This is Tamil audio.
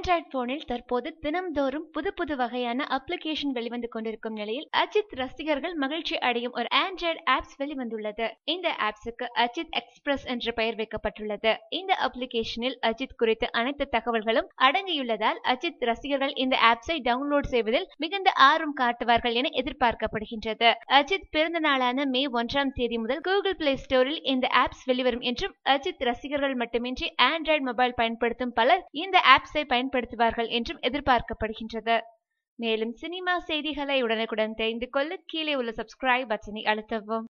ஆண்ட்ராய்ட் போனில் தற்போது தினம்தோறும் புது புது வகையான அப்ளிகேஷன் வெளிவந்து கொண்டிருக்கும் நிலையில் அஜித் ரசிகர்கள் மகிழ்ச்சி அடையும் ஒரு ஆண்ட்ராய்டு ஆப்ஸ் வெளிவந்துள்ளது இந்த ஆப்ஸுக்கு அஜித் எக்ஸ்பிரஸ் என்று பெயர் வைக்கப்பட்டுள்ளது இந்த அப்ளிகேஷனில் அஜித் குறித்த அனைத்து தகவல்களும் அடங்கியுள்ளதால் அஜித் ரசிகர்கள் இந்த ஆப்ஸை டவுன்லோட் செய்வதில் மிகுந்த ஆர்வம் காட்டுவார்கள் என எதிர்பார்க்கப்படுகின்றது அஜித் பிறந்த நாளான மே ஒன்றாம் தேதி முதல் கூகுள் பிளே ஸ்டோரில் இந்த ஆப்ஸ் வெளிவரும் என்றும் அஜித் ரசிகர்கள் மட்டுமின்றி ஆண்ட்ராய்டு மொபைல் பயன்படுத்தும் பலர் இந்த ஆப்ஸை பயன்படுத்த பயன்படுத்துவார்கள் என்றும் எதிர்பார்க்கப்படுகின்றது மேலும் சினிமா செய்திகளை உடனுக்குடன் தெரிந்து கொள்ள கீழே உள்ள சப்ஸ்கிரைப் பட்டனை அழுத்தவும்